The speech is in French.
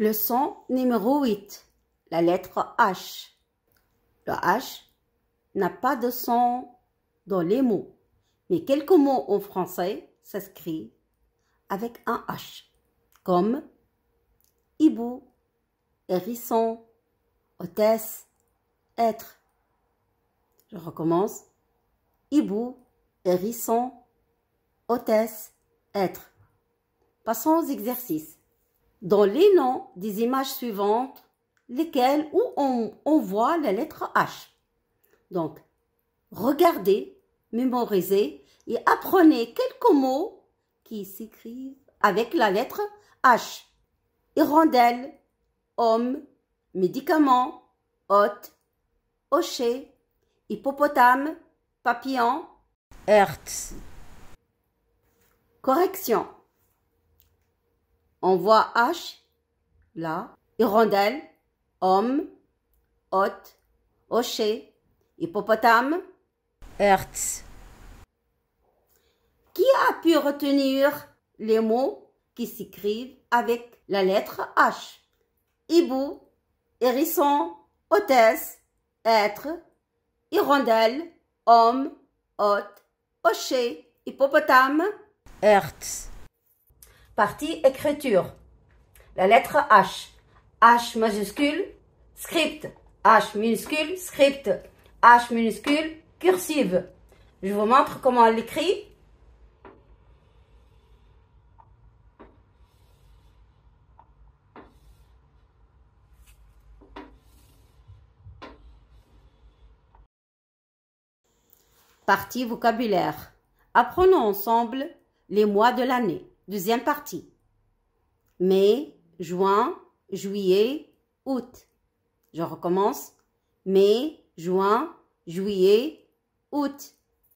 Leçon numéro 8. La lettre H. Le H n'a pas de son dans les mots, mais quelques mots en français s'inscrivent avec un H, comme hibou, hérisson, hôtesse, être. Je recommence. Hibou, hérisson, hôtesse, être. Passons aux exercices dans les noms des images suivantes, lesquelles où on, voit la lettre H. Donc, regardez, mémorisez et apprenez quelques mots qui s'écrivent avec la lettre H. Hirondelle, homme, médicament, hôte, hocher, hippopotame, papillon, hertz. Correction. On voit H, là, hirondelle, homme, hôte, hocher, hippopotame, hertz. Qui a pu retenir les mots qui s'écrivent avec la lettre H Hibou, hérisson, hôtesse, être, hirondelle, homme, hôte, hocher, hippopotame, hertz. Partie écriture. La lettre H. H majuscule, script. H minuscule, script. H minuscule, cursive. Je vous montre comment elle écrit. Partie vocabulaire. Apprenons ensemble les mois de l'année deuxième partie. Mai, juin, juillet, août. Je recommence. Mai, juin, juillet, août.